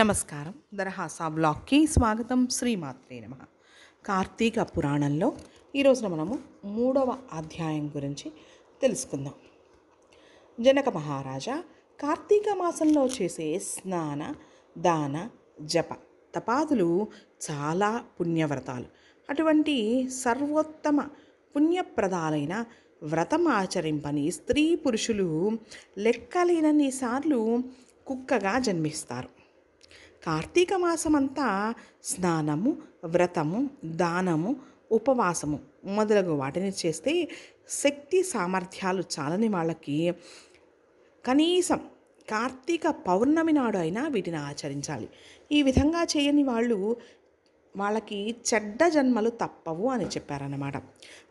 నమస్కారం దరహాసా బ్లాగ్కి స్వాగతం శ్రీమాత్రే నమ కార్తీక పురాణంలో ఈరోజున మనము మూడవ అధ్యాయం గురించి తెలుసుకుందాం జనక మహారాజా కార్తీక మాసంలో చేసే స్నాన దాన జప తపాదులు చాలా పుణ్యవ్రతాలు అటువంటి సర్వోత్తమ పుణ్యప్రదాలైన వ్రతం ఆచరింపని స్త్రీ పురుషులు లెక్కలేనన్ని సార్లు కుక్కగా జన్మిస్తారు కార్తీక మాసమంతా స్నానము వ్రతము దానము ఉపవాసము మొదలగు వాటిని చేస్తే శక్తి సామర్థ్యాలు చాలని వాళ్ళకి కనీసం కార్తీక పౌర్ణమి నాడు అయినా వీటిని ఆచరించాలి ఈ విధంగా చేయని వాళ్ళు వాళ్ళకి చెడ్డ జన్మలు తప్పవు అని చెప్పారన్నమాట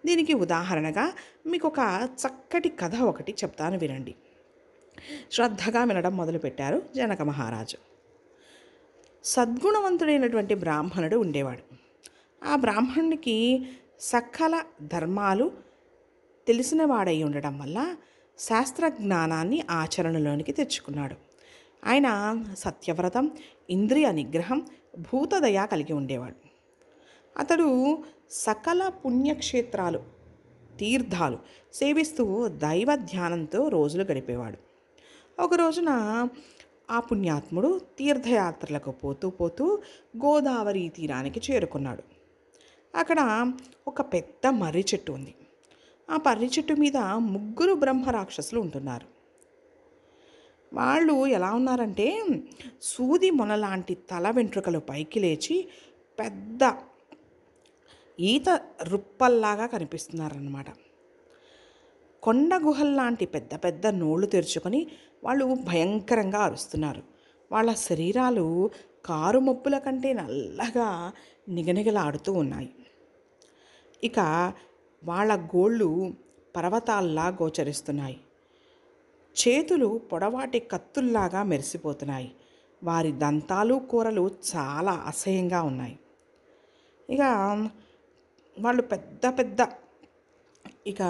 దీనికి ఉదాహరణగా మీకు ఒక చక్కటి కథ ఒకటి చెప్తాను వినండి శ్రద్ధగా వినడం మొదలుపెట్టారు జనక మహారాజు సద్గుణవంతుడైనటువంటి బ్రాహ్మణుడు ఉండేవాడు ఆ బ్రాహ్మణునికి సకల ధర్మాలు తెలిసినవాడై ఉండడం వల్ల శాస్త్రజ్ఞానాన్ని ఆచరణలోనికి తెచ్చుకున్నాడు ఆయన సత్యవ్రతం ఇంద్రియ నిగ్రహం భూతదయ కలిగి ఉండేవాడు అతడు సకల పుణ్యక్షేత్రాలు తీర్థాలు సేవిస్తూ దైవ ధ్యానంతో రోజులు గడిపేవాడు ఒక రోజున ఆ పుణ్యాత్ముడు తీర్థయాత్రలకు పోతూ పోతూ గోదావరి తీరానికి చేరుకున్నాడు అక్కడ ఒక పెద్ద మర్రి చెట్టు ఉంది ఆ పర్రి చెట్టు మీద ముగ్గురు బ్రహ్మరాక్షసులు ఉంటున్నారు వాళ్ళు ఎలా ఉన్నారంటే సూది మొనలాంటి తల వెంట్రుకలు పైకి లేచి పెద్ద ఈత రుప్పల్లాగా కనిపిస్తున్నారన్నమాట కొండ గుహల్లాంటి పెద్ద పెద్ద నోళ్లు తెరుచుకొని వాళ్ళు భయంకరంగా అరుస్తున్నారు వాళ్ళ శరీరాలు కారు మబ్బుల కంటే నల్లగా నిగనిగలాడుతూ ఉన్నాయి ఇక వాళ్ళ గోళ్ళు పర్వతాల్లా గోచరిస్తున్నాయి చేతులు పొడవాటి కత్తుల్లాగా మెరిసిపోతున్నాయి వారి దంతాలు కూరలు చాలా అసహ్యంగా ఉన్నాయి ఇక వాళ్ళు పెద్ద పెద్ద ఇక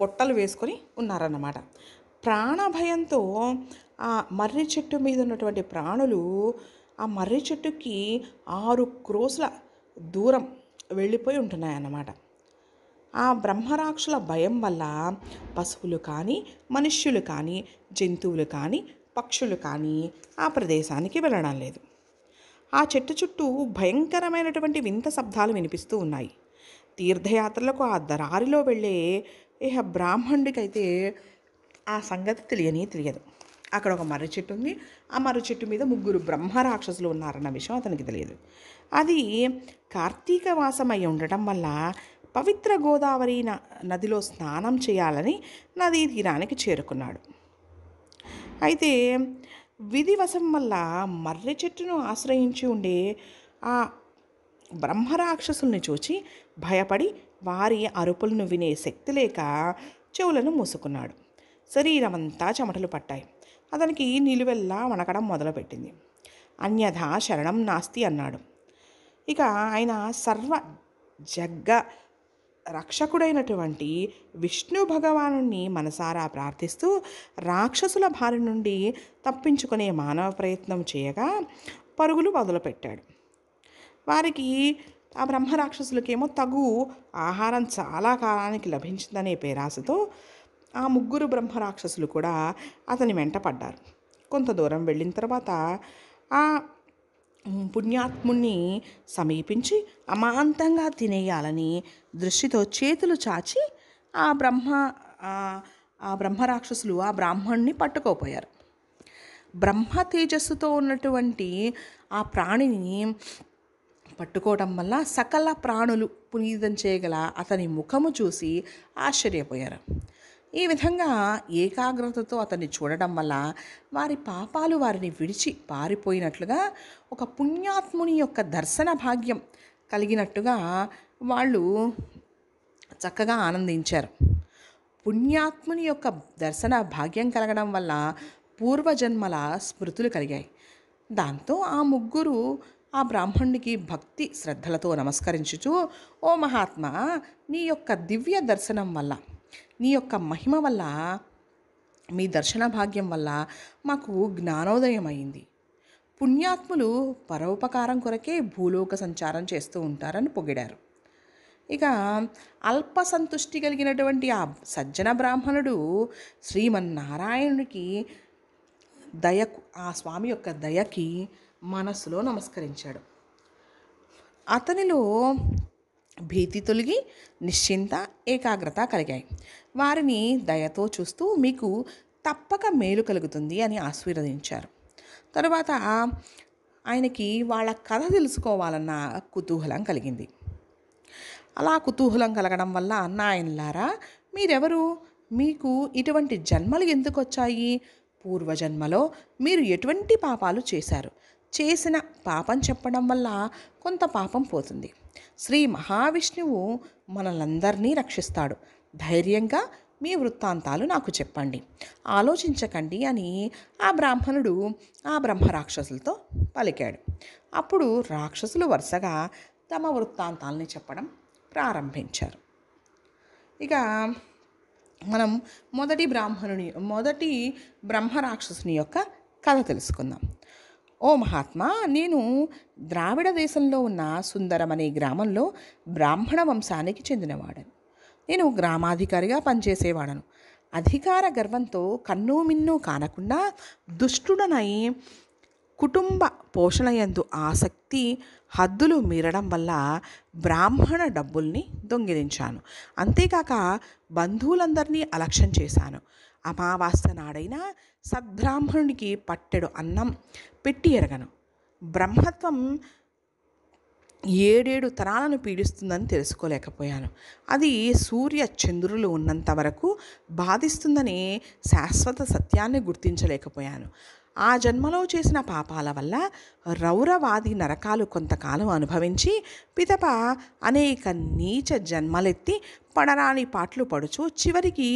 పొట్టలు వేసుకొని ఉన్నారన్నమాట ప్రాణభయంతో ఆ మర్రి చెట్టు మీద ఉన్నటువంటి ప్రాణులు ఆ మర్రి చెట్టుకి ఆరు క్రోసుల దూరం వెళ్ళిపోయి ఉంటున్నాయన్నమాట ఆ బ్రహ్మరాక్షుల భయం వల్ల పశువులు కానీ మనుష్యులు కానీ జంతువులు కానీ పక్షులు కానీ ఆ ప్రదేశానికి వెళ్ళడం లేదు ఆ చెట్టు చుట్టూ భయంకరమైనటువంటి వింత శబ్దాలు వినిపిస్తూ ఉన్నాయి తీర్థయాత్రలకు ఆ దరారిలో వెళ్ళే ఇక బ్రాహ్మణుడికైతే ఆ సంగతి తెలియని తెలియదు అక్కడ ఒక మర్రి చెట్టు ఉంది ఆ మర్రి చెట్టు మీద ముగ్గురు బ్రహ్మ రాక్షసులు ఉన్నారన్న విషయం అతనికి తెలియదు అది కార్తీక వాసం అయి ఉండటం వల్ల పవిత్ర గోదావరి నదిలో స్నానం చేయాలని నదీ తీరానికి చేరుకున్నాడు అయితే విధివశం వల్ల మర్రి చెట్టును ఆశ్రయించి ఉండే ఆ బ్రహ్మరాక్షసుల్ని చూచి భయపడి వారి అరుపులను వినే శక్తి లేక చెవులను మూసుకున్నాడు శరీరమంతా చెమటలు పట్టాయి అతనికి నిలువెల్లా వణకడం మొదలుపెట్టింది అన్యథ శరణం నాస్తి అన్నాడు ఇక ఆయన సర్వ జగ్గ రక్షకుడైనటువంటి విష్ణు భగవాను మనసారా ప్రార్థిస్తూ రాక్షసుల బారి నుండి తప్పించుకునే మానవ ప్రయత్నం చేయగా పరుగులు మొదలుపెట్టాడు వారికి ఆ బ్రహ్మరాక్షసులకేమో తగు ఆహారం చాలా కాలానికి లభించిందనే పేరాసతో ఆ ముగ్గురు బ్రహ్మరాక్షసులు కూడా అతని వెంట పడ్డారు కొంత దూరం వెళ్ళిన తర్వాత ఆ పుణ్యాత్ముణ్ణి సమీపించి అమాంతంగా తినేయాలని దృష్టితో చేతులు చాచి ఆ బ్రహ్మ ఆ బ్రహ్మరాక్షసులు ఆ బ్రాహ్మణ్ణి పట్టుకోపోయారు బ్రహ్మ తేజస్సుతో ఉన్నటువంటి ఆ ప్రాణిని పట్టుకోవడం వల్ల సకల ప్రాణులు పునీతం చేయగల అతని ముఖము చూసి ఆశ్చర్యపోయారు ఈ విధంగా ఏకాగ్రతతో అతన్ని చూడడం వల్ల వారి పాపాలు వారిని విడిచి పారిపోయినట్లుగా ఒక పుణ్యాత్ముని యొక్క దర్శన భాగ్యం కలిగినట్టుగా వాళ్ళు చక్కగా ఆనందించారు పుణ్యాత్ముని యొక్క దర్శన భాగ్యం కలగడం వల్ల పూర్వజన్మల స్మృతులు కలిగాయి దాంతో ఆ ముగ్గురు ఆ బ్రాహ్మణుడికి భక్తి శ్రద్ధలతో నమస్కరించుచు ఓ మహాత్మా నీ యొక్క దివ్య దర్శనం వల్ల నీ యొక్క మహిమ వల్ల మీ దర్శన భాగ్యం వల్ల మాకు జ్ఞానోదయం అయింది పుణ్యాత్ములు పరోపకారం కొరకే భూలోక సంచారం చేస్తూ ఉంటారని పొగిడారు ఇక అల్ప సంతుష్టి కలిగినటువంటి ఆ సజ్జన బ్రాహ్మణుడు శ్రీమన్నారాయణుడికి దయకు ఆ స్వామి యొక్క దయకి మనసులో నమస్కరించాడు అతనిలో భీతి తొలగి నిశ్చింత ఏకాగ్రత కలిగాయి వారిని దయతో చూస్తూ మీకు తప్పక మేలు కలుగుతుంది అని ఆశీర్వదించారు తరువాత ఆయనకి వాళ్ళ కథ తెలుసుకోవాలన్న కుతూహలం కలిగింది అలా కుతూహలం కలగడం వల్ల నాయనలారా మీరెవరు మీకు ఇటువంటి జన్మలు ఎందుకు వచ్చాయి పూర్వజన్మలో మీరు ఎటువంటి పాపాలు చేశారు చేసిన పాపం చెప్పడం వల్ల కొంత పాపం పోతుంది శ్రీ మహావిష్ణువు మనలందరినీ రక్షిస్తాడు ధైర్యంగా మీ వృత్తాంతాలు నాకు చెప్పండి ఆలోచించకండి అని ఆ బ్రాహ్మణుడు ఆ బ్రహ్మ రాక్షసులతో పలికాడు అప్పుడు రాక్షసులు వరుసగా తమ వృత్తాంతాలని చెప్పడం ప్రారంభించారు ఇక మనం మొదటి బ్రాహ్మణుని మొదటి బ్రహ్మ రాక్షసుని యొక్క కథ తెలుసుకుందాం ఓ మహాత్మా నేను ద్రావిడ దేశంలో ఉన్న సుందరం అనే గ్రామంలో బ్రాహ్మణ వంశానికి చెందినవాడను నేను గ్రామాధికారిగా పనిచేసేవాడను అధికార గర్వంతో కన్ను మిన్ను కానకుండా దుష్టుడనై కుటుంబ పోషణయందు ఆసక్తి హద్దులు మీరడం వల్ల బ్రాహ్మణ డబ్బుల్ని దొంగిలించాను అంతేకాక బంధువులందరినీ అలక్ష్యం చేశాను అమావాస్య నాడైనా సద్బ్రాహ్మణునికి పట్టెడు అన్నం పెట్టి ఎరగను బ్రహ్మత్వం ఏడేడు తరాలను పీడిస్తుందని తెలుసుకోలేకపోయాను అది సూర్య చంద్రులు ఉన్నంత వరకు బాధిస్తుందని శాశ్వత సత్యాన్ని గుర్తించలేకపోయాను ఆ జన్మలో చేసిన పాపాల వల్ల రౌరవాది నరకాలు కొంతకాలం అనుభవించి పిదప అనేక నీచ జన్మలెత్తి పడరాని పాటలు పడుచు చివరికి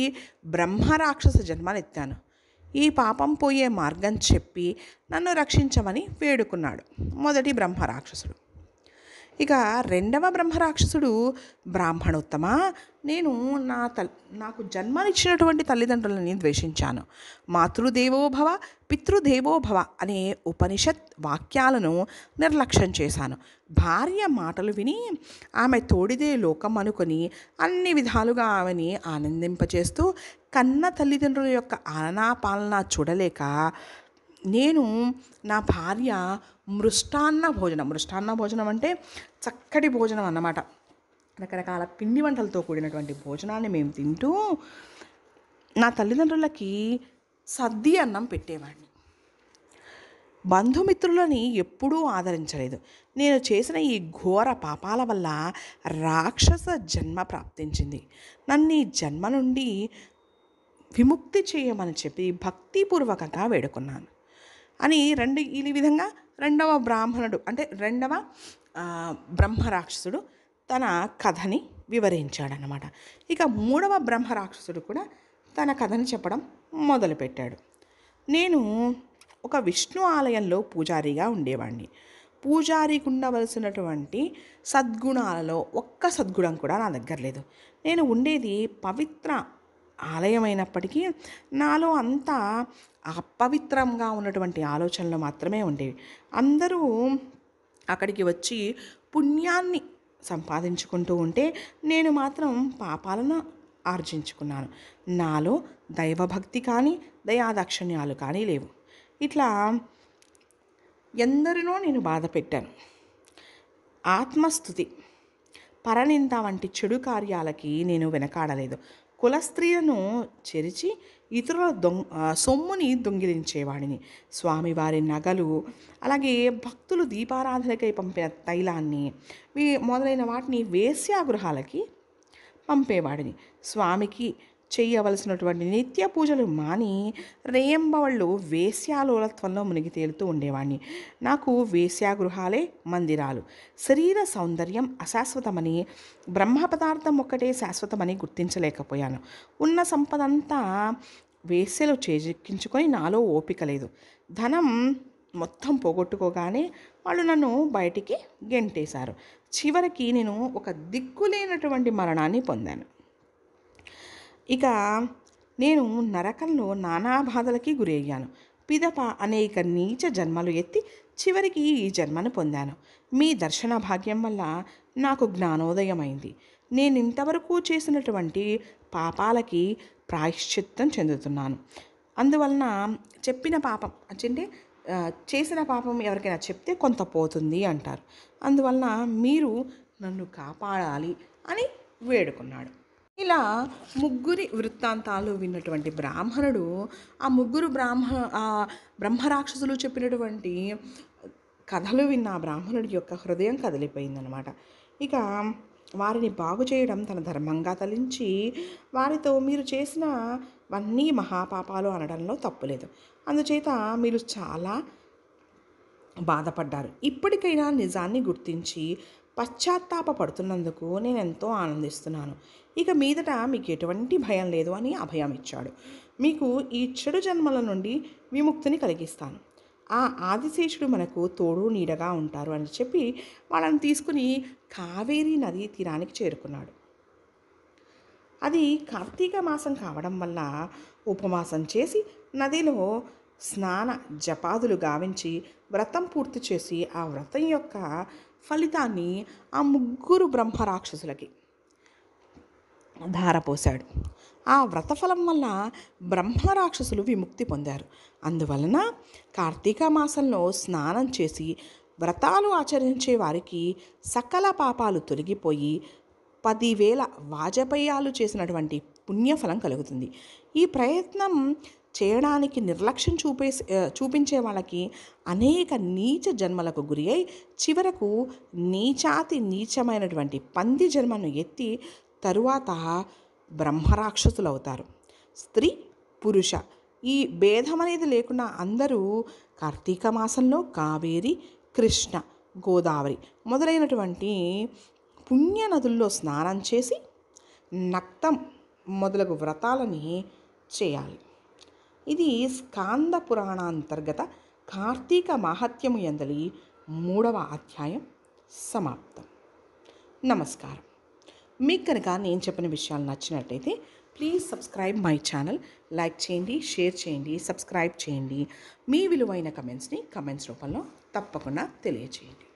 బ్రహ్మరాక్షస జన్మలెత్తాను ఈ పాపం పోయే మార్గం చెప్పి నన్ను రక్షించమని వేడుకున్నాడు మొదటి బ్రహ్మరాక్షసుడు ఇక రెండవ బ్రహ్మరాక్షసుడు బ్రాహ్మణోత్తమ నేను నా తల్ నాకు జన్మనిచ్చినటువంటి తల్లిదండ్రులని ద్వేషించాను మాతృదేవోభవ పితృదేవోభవ అనే ఉపనిషత్ వాక్యాలను నిర్లక్ష్యం చేశాను భార్య మాటలు విని ఆమె తోడిదే లోకం అనుకుని అన్ని విధాలుగా ఆమెని ఆనందింపచేస్తూ కన్న తల్లిదండ్రుల యొక్క ఆలనా పాలన చూడలేక నేను నా భార్య మృష్టాన్న భోజనం మృష్టాన్న భోజనం అంటే చక్కటి భోజనం అన్నమాట రకరకాల పిండి వంటలతో కూడినటువంటి భోజనాన్ని మేము తింటూ నా తల్లిదండ్రులకి సద్ది అన్నం పెట్టేవాడిని బంధుమిత్రులని ఎప్పుడూ ఆదరించలేదు నేను చేసిన ఈ ఘోర పాపాల వల్ల రాక్షస జన్మ ప్రాప్తించింది నన్ను ఈ జన్మ నుండి విముక్తి చేయమని చెప్పి భక్తిపూర్వకంగా వేడుకున్నాను అని రెండు ఈ విధంగా రెండవ బ్రాహ్మణుడు అంటే రెండవ బ్రహ్మరాక్షసుడు తన కథని వివరించాడనమాట ఇక మూడవ బ్రహ్మరాక్షసుడు కూడా తన కథని చెప్పడం మొదలుపెట్టాడు నేను ఒక విష్ణు ఆలయంలో పూజారిగా ఉండేవాడిని పూజారికి ఉండవలసినటువంటి సద్గుణాలలో ఒక్క సద్గుణం కూడా నా దగ్గర లేదు నేను ఉండేది పవిత్ర ఆలయమైనప్పటికీ నాలో అంతా అపవిత్రంగా ఉన్నటువంటి ఆలోచనలు మాత్రమే ఉండేవి అందరూ అక్కడికి వచ్చి పుణ్యాన్ని సంపాదించుకుంటూ ఉంటే నేను మాత్రం పాపాలను ఆర్జించుకున్నాను నాలో దైవభక్తి కానీ దయాదాక్షిణ్యాలు కానీ లేవు ఇట్లా ఎందరినో నేను బాధ పెట్టాను ఆత్మస్థుతి పరనింద వంటి చెడు కార్యాలకి నేను వెనకాడలేదు కులస్త్రీలను చెరిచి ఇతరుల దొంగ సొమ్ముని దొంగిలించేవాడిని స్వామివారి నగలు అలాగే భక్తులు దీపారాధనకై పంపిన తైలాన్ని మొదలైన వాటిని వేశ్యాగృహాలకి పంపేవాడిని స్వామికి చేయవలసినటువంటి నిత్య పూజలు మాని రేయంబవళ్ళు వేశ్యాలోలత్వంలో మునిగి తేలుతూ ఉండేవాణ్ణి నాకు వేశ్యాగృహాలే మందిరాలు శరీర సౌందర్యం అశాశ్వతమని బ్రహ్మ పదార్థం ఒక్కటే శాశ్వతమని గుర్తించలేకపోయాను ఉన్న సంపదంతా వేసెలు చేజిక్కించుకొని నాలో ఓపిక లేదు ధనం మొత్తం పోగొట్టుకోగానే వాళ్ళు నన్ను బయటికి గెంటేశారు చివరికి నేను ఒక దిక్కులేనటువంటి మరణాన్ని పొందాను ఇక నేను నరకంలో నానా బాధలకి గురయ్యాను పిదప అనేక నీచ జన్మలు ఎత్తి చివరికి ఈ జన్మను పొందాను మీ దర్శన భాగ్యం వల్ల నాకు జ్ఞానోదయమైంది నేను ఇంతవరకు చేసినటువంటి పాపాలకి ప్రాయశ్చిత్తం చెందుతున్నాను అందువలన చెప్పిన పాపం అంటే చేసిన పాపం ఎవరికైనా చెప్తే కొంత పోతుంది అంటారు అందువలన మీరు నన్ను కాపాడాలి అని వేడుకున్నాడు ఇలా ముగ్గురి వృత్తాంతాలు విన్నటువంటి బ్రాహ్మణుడు ఆ ముగ్గురు బ్రాహ్మ ఆ బ్రహ్మరాక్షసులు చెప్పినటువంటి కథలు విన్న ఆ బ్రాహ్మణుడి యొక్క హృదయం కదిలిపోయిందనమాట ఇక వారిని బాగు చేయడం తన ధర్మంగా తలించి వారితో మీరు చేసిన వన్నీ మహాపాపాలు అనడంలో తప్పులేదు అందుచేత మీరు చాలా బాధపడ్డారు ఇప్పటికైనా నిజాన్ని గుర్తించి పశ్చాత్తాప పడుతున్నందుకు నేను ఎంతో ఆనందిస్తున్నాను ఇక మీదట మీకు ఎటువంటి భయం లేదు అని అభయం ఇచ్చాడు మీకు ఈ చెడు జన్మల నుండి విముక్తిని కలిగిస్తాను ఆ ఆదిశేషుడు మనకు తోడు నీడగా ఉంటారు అని చెప్పి వాళ్ళని తీసుకుని కావేరీ నదీ తీరానికి చేరుకున్నాడు అది కార్తీక మాసం కావడం వల్ల ఉపమాసం చేసి నదిలో స్నాన జపాదులు గావించి వ్రతం పూర్తి చేసి ఆ వ్రతం యొక్క ఫలితాన్ని ఆ ముగ్గురు బ్రహ్మ రాక్షసులకి ధారపోశాడు ఆ వ్రతఫలం వల్ల బ్రహ్మరాక్షసులు విముక్తి పొందారు అందువలన కార్తీక మాసంలో స్నానం చేసి వ్రతాలు ఆచరించే వారికి సకల పాపాలు తొలగిపోయి పదివేల వాజపేయాలు చేసినటువంటి పుణ్యఫలం కలుగుతుంది ఈ ప్రయత్నం చేయడానికి నిర్లక్ష్యం చూపే చూపించే వాళ్ళకి అనేక నీచ జన్మలకు గురి అయి చివరకు నీచాతి నీచమైనటువంటి పంది జన్మను ఎత్తి తరువాత బ్రహ్మరాక్షసులవుతారు స్త్రీ పురుష ఈ భేదం అనేది లేకుండా అందరూ కార్తీక మాసంలో కావేరి కృష్ణ గోదావరి మొదలైనటువంటి పుణ్యనదుల్లో స్నానం చేసి నక్తం మొదలగు వ్రతాలని చేయాలి ఇది స్కాంద పురాణ అంతర్గత కార్తీక మాహత్యము ఎందలి మూడవ అధ్యాయం సమాప్తం నమస్కారం మీకు కనుక నేను చెప్పిన విషయాలు నచ్చినట్టయితే please subscribe my channel like చేయండి షేర్ చేయండి సబ్స్క్రైబ్ చేయండి మీ విలువైన కమెంట్స్ని కమెంట్స్ రూపంలో తప్పకుండా తెలియచేయండి